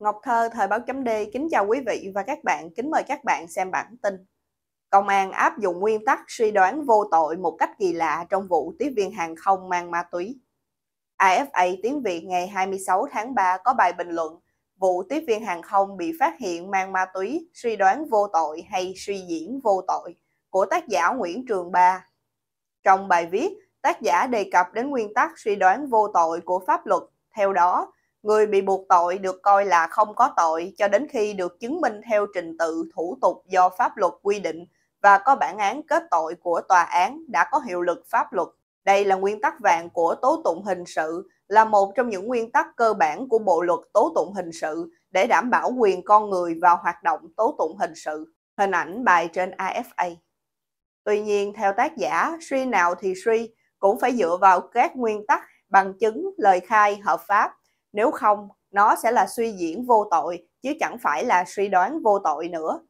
Ngọc Thơ, Thời báo chấm D, kính chào quý vị và các bạn, kính mời các bạn xem bản tin. Công an áp dụng nguyên tắc suy đoán vô tội một cách kỳ lạ trong vụ tiếp viên hàng không mang ma túy. AFA Tiếng Việt ngày 26 tháng 3 có bài bình luận vụ tiếp viên hàng không bị phát hiện mang ma túy, suy đoán vô tội hay suy diễn vô tội của tác giả Nguyễn Trường Ba. Trong bài viết, tác giả đề cập đến nguyên tắc suy đoán vô tội của pháp luật, theo đó, người bị buộc tội được coi là không có tội cho đến khi được chứng minh theo trình tự thủ tục do pháp luật quy định và có bản án kết tội của tòa án đã có hiệu lực pháp luật. Đây là nguyên tắc vàng của tố tụng hình sự, là một trong những nguyên tắc cơ bản của bộ luật tố tụng hình sự để đảm bảo quyền con người vào hoạt động tố tụng hình sự. Hình ảnh bài trên AFA. Tuy nhiên, theo tác giả, suy nào thì suy cũng phải dựa vào các nguyên tắc, bằng chứng, lời khai, hợp pháp nếu không, nó sẽ là suy diễn vô tội, chứ chẳng phải là suy đoán vô tội nữa.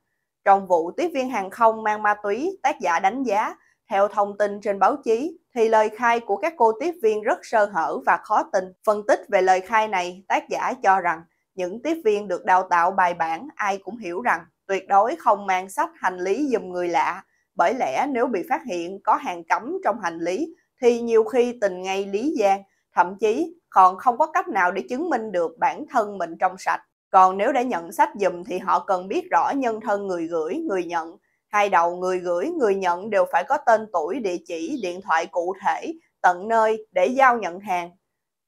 Trong vụ tiếp viên hàng không mang ma túy, tác giả đánh giá, theo thông tin trên báo chí, thì lời khai của các cô tiếp viên rất sơ hở và khó tin. Phân tích về lời khai này, tác giả cho rằng những tiếp viên được đào tạo bài bản ai cũng hiểu rằng tuyệt đối không mang sách hành lý dùm người lạ, bởi lẽ nếu bị phát hiện có hàng cấm trong hành lý thì nhiều khi tình ngay lý gian thậm chí còn không có cách nào để chứng minh được bản thân mình trong sạch. Còn nếu đã nhận sách dùm thì họ cần biết rõ nhân thân người gửi, người nhận. Hai đầu người gửi, người nhận đều phải có tên tuổi, địa chỉ, điện thoại cụ thể, tận nơi để giao nhận hàng.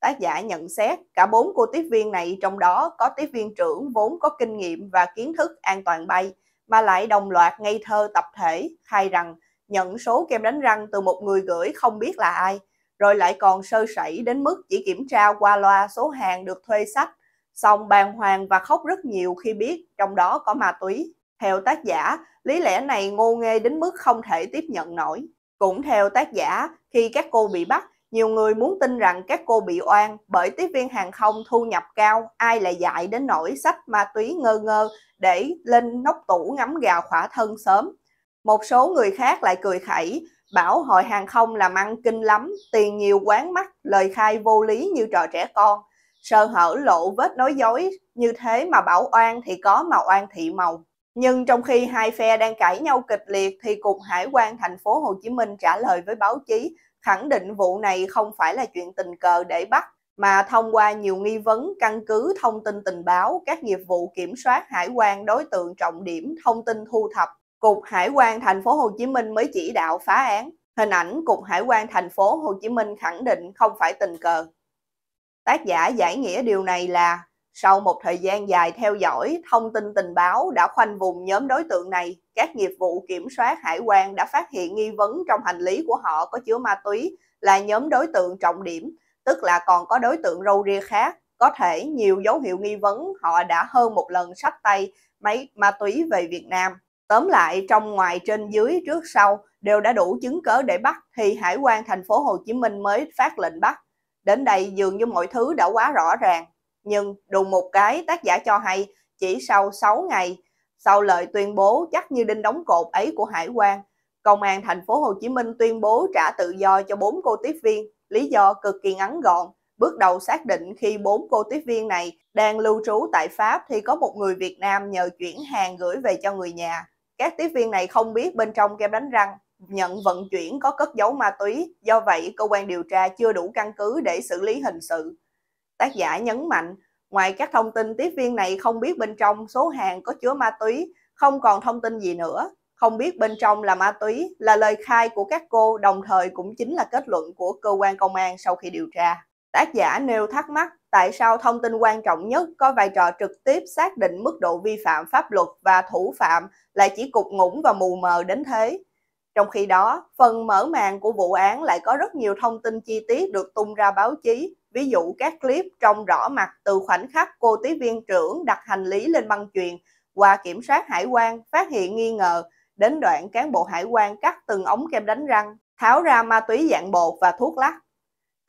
Tác giả nhận xét cả bốn cô tiếp viên này trong đó có tiếp viên trưởng vốn có kinh nghiệm và kiến thức an toàn bay mà lại đồng loạt ngây thơ tập thể khai rằng nhận số kem đánh răng từ một người gửi không biết là ai rồi lại còn sơ sẩy đến mức chỉ kiểm tra qua loa số hàng được thuê sách, xong bàng hoàng và khóc rất nhiều khi biết trong đó có ma túy. Theo tác giả, lý lẽ này ngô nghê đến mức không thể tiếp nhận nổi. Cũng theo tác giả, khi các cô bị bắt, nhiều người muốn tin rằng các cô bị oan bởi tiếp viên hàng không thu nhập cao, ai lại dạy đến nỗi sách ma túy ngơ ngơ để lên nóc tủ ngắm gà khỏa thân sớm. Một số người khác lại cười khẩy Bảo hội hàng không làm ăn kinh lắm, tiền nhiều quán mắt, lời khai vô lý như trò trẻ con. Sơ hở lộ vết nói dối, như thế mà bảo oan thì có mà oan thị màu. Nhưng trong khi hai phe đang cãi nhau kịch liệt thì Cục Hải quan thành phố Hồ Chí Minh trả lời với báo chí khẳng định vụ này không phải là chuyện tình cờ để bắt mà thông qua nhiều nghi vấn căn cứ thông tin tình báo, các nghiệp vụ kiểm soát hải quan đối tượng trọng điểm, thông tin thu thập Cục Hải quan thành phố Hồ Chí Minh mới chỉ đạo phá án. Hình ảnh Cục Hải quan thành phố Hồ Chí Minh khẳng định không phải tình cờ. Tác giả giải nghĩa điều này là sau một thời gian dài theo dõi, thông tin tình báo đã khoanh vùng nhóm đối tượng này, các nghiệp vụ kiểm soát hải quan đã phát hiện nghi vấn trong hành lý của họ có chứa ma túy là nhóm đối tượng trọng điểm, tức là còn có đối tượng râu ria khác. Có thể nhiều dấu hiệu nghi vấn họ đã hơn một lần sách tay máy ma túy về Việt Nam. Tóm lại, trong ngoài trên dưới trước sau đều đã đủ chứng cớ để bắt thì Hải quan thành phố Hồ Chí Minh mới phát lệnh bắt. Đến đây dường như mọi thứ đã quá rõ ràng. Nhưng đùng một cái tác giả cho hay chỉ sau 6 ngày, sau lời tuyên bố chắc như đinh đóng cột ấy của Hải quan, Công an thành phố Hồ Chí Minh tuyên bố trả tự do cho bốn cô tiếp viên, lý do cực kỳ ngắn gọn. Bước đầu xác định khi bốn cô tiếp viên này đang lưu trú tại Pháp thì có một người Việt Nam nhờ chuyển hàng gửi về cho người nhà các tiếp viên này không biết bên trong kem đánh răng nhận vận chuyển có cất giấu ma túy, do vậy cơ quan điều tra chưa đủ căn cứ để xử lý hình sự. Tác giả nhấn mạnh, ngoài các thông tin tiếp viên này không biết bên trong số hàng có chứa ma túy, không còn thông tin gì nữa, không biết bên trong là ma túy là lời khai của các cô đồng thời cũng chính là kết luận của cơ quan công an sau khi điều tra. Tác giả nêu thắc mắc tại sao thông tin quan trọng nhất có vai trò trực tiếp xác định mức độ vi phạm pháp luật và thủ phạm lại chỉ cục ngủng và mù mờ đến thế. Trong khi đó, phần mở màn của vụ án lại có rất nhiều thông tin chi tiết được tung ra báo chí, ví dụ các clip trong rõ mặt từ khoảnh khắc cô tiếp viên trưởng đặt hành lý lên băng chuyền qua kiểm soát hải quan phát hiện nghi ngờ, đến đoạn cán bộ hải quan cắt từng ống kem đánh răng, tháo ra ma túy dạng bột và thuốc lắc.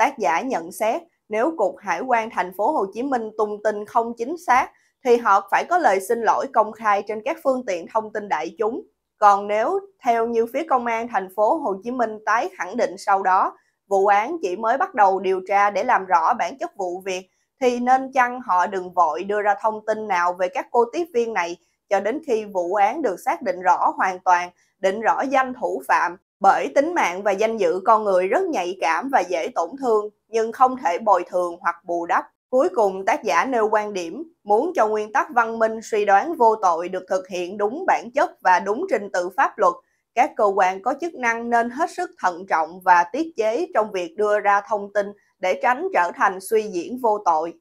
Tác giả nhận xét, nếu Cục Hải quan thành phố Hồ Chí Minh tung tin không chính xác, thì họ phải có lời xin lỗi công khai trên các phương tiện thông tin đại chúng. Còn nếu theo như phía công an thành phố Hồ Chí Minh tái khẳng định sau đó, vụ án chỉ mới bắt đầu điều tra để làm rõ bản chất vụ việc, thì nên chăng họ đừng vội đưa ra thông tin nào về các cô tiếp viên này cho đến khi vụ án được xác định rõ hoàn toàn, định rõ danh thủ phạm, bởi tính mạng và danh dự con người rất nhạy cảm và dễ tổn thương nhưng không thể bồi thường hoặc bù đắp. Cuối cùng tác giả nêu quan điểm muốn cho nguyên tắc văn minh suy đoán vô tội được thực hiện đúng bản chất và đúng trình tự pháp luật, các cơ quan có chức năng nên hết sức thận trọng và tiết chế trong việc đưa ra thông tin để tránh trở thành suy diễn vô tội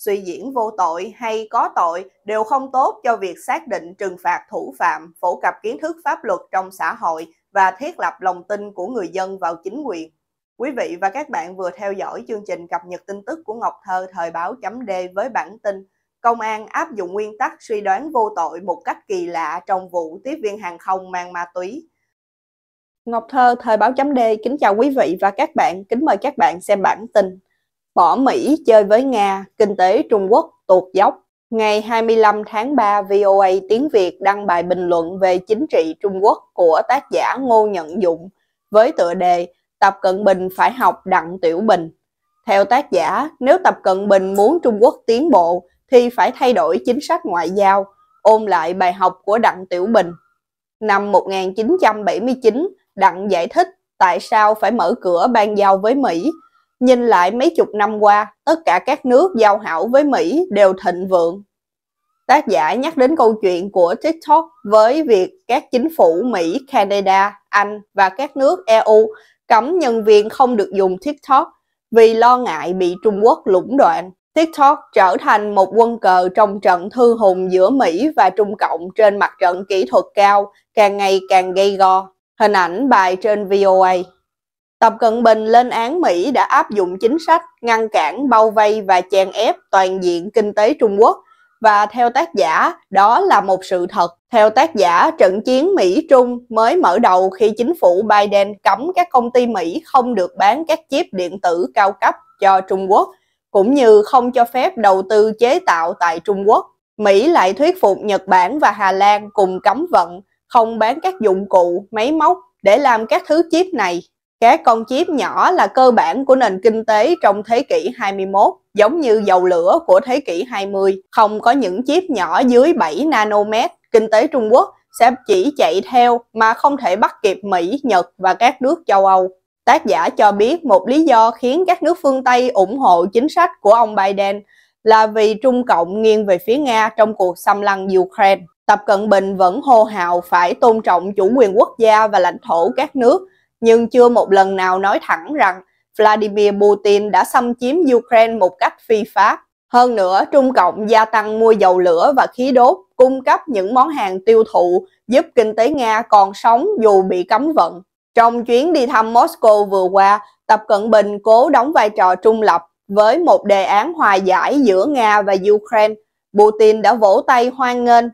suy diễn vô tội hay có tội đều không tốt cho việc xác định trừng phạt thủ phạm, phổ cập kiến thức pháp luật trong xã hội và thiết lập lòng tin của người dân vào chính quyền. Quý vị và các bạn vừa theo dõi chương trình cập nhật tin tức của Ngọc Thơ thời báo chấm D với bản tin Công an áp dụng nguyên tắc suy đoán vô tội một cách kỳ lạ trong vụ tiếp viên hàng không mang ma túy. Ngọc Thơ thời báo chấm D kính chào quý vị và các bạn, kính mời các bạn xem bản tin. Bỏ Mỹ chơi với Nga, kinh tế Trung Quốc tuột dốc. Ngày 25 tháng 3, VOA tiếng Việt đăng bài bình luận về chính trị Trung Quốc của tác giả Ngô Nhận Dụng với tựa đề Tập Cận Bình phải học Đặng Tiểu Bình. Theo tác giả, nếu Tập Cận Bình muốn Trung Quốc tiến bộ thì phải thay đổi chính sách ngoại giao, ôn lại bài học của Đặng Tiểu Bình. Năm 1979, Đặng giải thích tại sao phải mở cửa ban giao với Mỹ Nhìn lại mấy chục năm qua, tất cả các nước giao hảo với Mỹ đều thịnh vượng. Tác giả nhắc đến câu chuyện của TikTok với việc các chính phủ Mỹ, Canada, Anh và các nước EU cấm nhân viên không được dùng TikTok vì lo ngại bị Trung Quốc lũng đoạn. TikTok trở thành một quân cờ trong trận thư hùng giữa Mỹ và Trung Cộng trên mặt trận kỹ thuật cao, càng ngày càng gây go. Hình ảnh bài trên VOA. Tập Cận Bình lên án Mỹ đã áp dụng chính sách ngăn cản, bao vây và chèn ép toàn diện kinh tế Trung Quốc. Và theo tác giả, đó là một sự thật. Theo tác giả, trận chiến Mỹ-Trung mới mở đầu khi chính phủ Biden cấm các công ty Mỹ không được bán các chip điện tử cao cấp cho Trung Quốc, cũng như không cho phép đầu tư chế tạo tại Trung Quốc. Mỹ lại thuyết phục Nhật Bản và Hà Lan cùng cấm vận, không bán các dụng cụ, máy móc để làm các thứ chip này các con chip nhỏ là cơ bản của nền kinh tế trong thế kỷ 21, giống như dầu lửa của thế kỷ 20. Không có những chip nhỏ dưới 7 nanomet, kinh tế Trung Quốc sẽ chỉ chạy theo mà không thể bắt kịp Mỹ, Nhật và các nước châu Âu. Tác giả cho biết một lý do khiến các nước phương Tây ủng hộ chính sách của ông Biden là vì Trung Cộng nghiêng về phía Nga trong cuộc xâm lăng Ukraine. Tập Cận Bình vẫn hô hào phải tôn trọng chủ quyền quốc gia và lãnh thổ các nước, nhưng chưa một lần nào nói thẳng rằng Vladimir Putin đã xâm chiếm Ukraine một cách phi pháp. Hơn nữa, Trung Cộng gia tăng mua dầu lửa và khí đốt, cung cấp những món hàng tiêu thụ giúp kinh tế Nga còn sống dù bị cấm vận. Trong chuyến đi thăm Moscow vừa qua, Tập Cận Bình cố đóng vai trò trung lập với một đề án hòa giải giữa Nga và Ukraine. Putin đã vỗ tay hoan nghênh.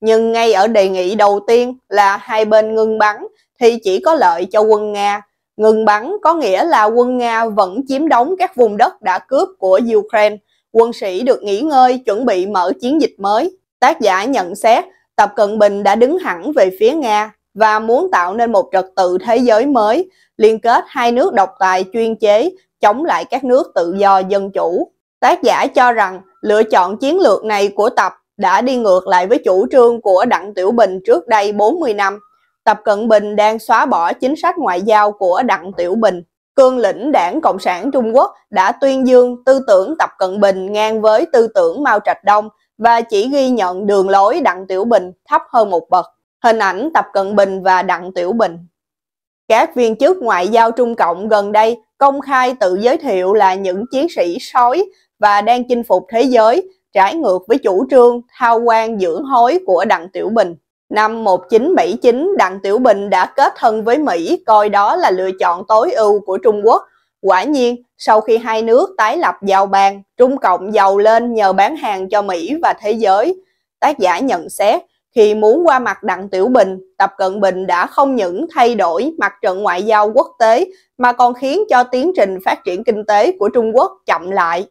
Nhưng ngay ở đề nghị đầu tiên là hai bên ngừng bắn, thì chỉ có lợi cho quân Nga. Ngừng bắn có nghĩa là quân Nga vẫn chiếm đóng các vùng đất đã cướp của Ukraine. Quân sĩ được nghỉ ngơi chuẩn bị mở chiến dịch mới. Tác giả nhận xét Tập Cận Bình đã đứng hẳn về phía Nga và muốn tạo nên một trật tự thế giới mới, liên kết hai nước độc tài chuyên chế, chống lại các nước tự do dân chủ. Tác giả cho rằng lựa chọn chiến lược này của Tập đã đi ngược lại với chủ trương của Đặng Tiểu Bình trước đây 40 năm. Tập Cận Bình đang xóa bỏ chính sách ngoại giao của Đặng Tiểu Bình. Cương lĩnh đảng Cộng sản Trung Quốc đã tuyên dương tư tưởng Tập Cận Bình ngang với tư tưởng Mao Trạch Đông và chỉ ghi nhận đường lối Đặng Tiểu Bình thấp hơn một bậc. Hình ảnh Tập Cận Bình và Đặng Tiểu Bình Các viên chức ngoại giao Trung Cộng gần đây công khai tự giới thiệu là những chiến sĩ sói và đang chinh phục thế giới, trái ngược với chủ trương thao quan dưỡng hối của Đặng Tiểu Bình. Năm 1979, Đặng Tiểu Bình đã kết thân với Mỹ, coi đó là lựa chọn tối ưu của Trung Quốc. Quả nhiên, sau khi hai nước tái lập giao bang, Trung Cộng giàu lên nhờ bán hàng cho Mỹ và thế giới. Tác giả nhận xét, khi muốn qua mặt Đặng Tiểu Bình, Tập Cận Bình đã không những thay đổi mặt trận ngoại giao quốc tế mà còn khiến cho tiến trình phát triển kinh tế của Trung Quốc chậm lại.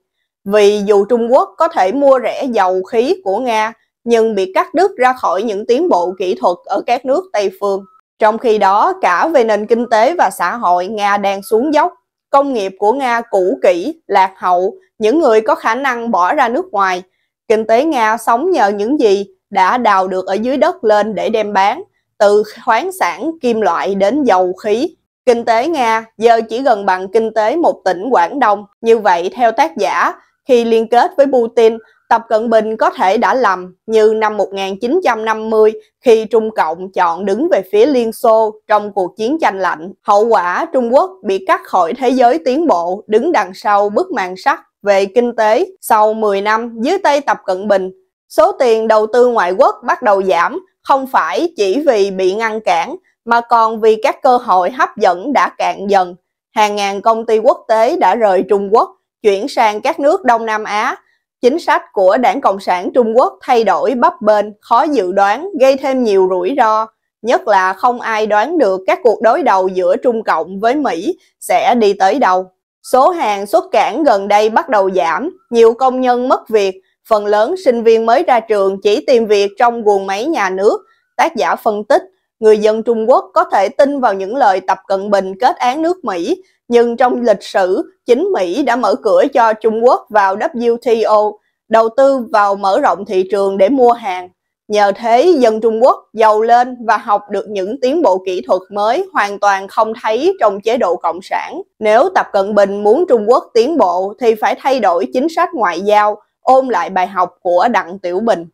Vì dù Trung Quốc có thể mua rẻ dầu khí của Nga, nhưng bị cắt đứt ra khỏi những tiến bộ kỹ thuật ở các nước Tây phương. Trong khi đó, cả về nền kinh tế và xã hội, Nga đang xuống dốc. Công nghiệp của Nga cũ kỹ, lạc hậu, những người có khả năng bỏ ra nước ngoài. Kinh tế Nga sống nhờ những gì đã đào được ở dưới đất lên để đem bán, từ khoáng sản, kim loại đến dầu khí. Kinh tế Nga giờ chỉ gần bằng kinh tế một tỉnh Quảng Đông. Như vậy, theo tác giả, khi liên kết với Putin, Tập Cận Bình có thể đã lầm như năm 1950 khi Trung Cộng chọn đứng về phía Liên Xô trong cuộc chiến tranh lạnh. Hậu quả Trung Quốc bị cắt khỏi thế giới tiến bộ đứng đằng sau bức màn sắt về kinh tế. Sau 10 năm dưới tay Tập Cận Bình, số tiền đầu tư ngoại quốc bắt đầu giảm không phải chỉ vì bị ngăn cản mà còn vì các cơ hội hấp dẫn đã cạn dần. Hàng ngàn công ty quốc tế đã rời Trung Quốc, chuyển sang các nước Đông Nam Á chính sách của Đảng Cộng sản Trung Quốc thay đổi bấp bênh, khó dự đoán, gây thêm nhiều rủi ro, nhất là không ai đoán được các cuộc đối đầu giữa Trung Cộng với Mỹ sẽ đi tới đâu. Số hàng xuất cảng gần đây bắt đầu giảm, nhiều công nhân mất việc, phần lớn sinh viên mới ra trường chỉ tìm việc trong guồng máy nhà nước. Tác giả phân tích người dân Trung Quốc có thể tin vào những lời Tập Cận Bình kết án nước Mỹ, nhưng trong lịch sử, chính Mỹ đã mở cửa cho Trung Quốc vào WTO, đầu tư vào mở rộng thị trường để mua hàng. Nhờ thế, dân Trung Quốc giàu lên và học được những tiến bộ kỹ thuật mới hoàn toàn không thấy trong chế độ Cộng sản. Nếu Tập Cận Bình muốn Trung Quốc tiến bộ thì phải thay đổi chính sách ngoại giao, ôm lại bài học của Đặng Tiểu Bình.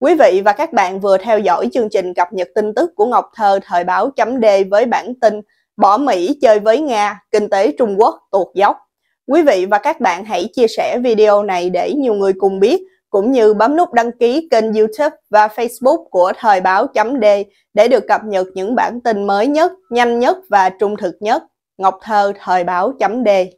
Quý vị và các bạn vừa theo dõi chương trình cập nhật tin tức của Ngọc Thơ thời báo chấm D với bản tin Bỏ Mỹ chơi với Nga, kinh tế Trung Quốc tuột dốc. Quý vị và các bạn hãy chia sẻ video này để nhiều người cùng biết, cũng như bấm nút đăng ký kênh YouTube và Facebook của thời báo chấm D để được cập nhật những bản tin mới nhất, nhanh nhất và trung thực nhất. Ngọc Thơ thời báo chấm D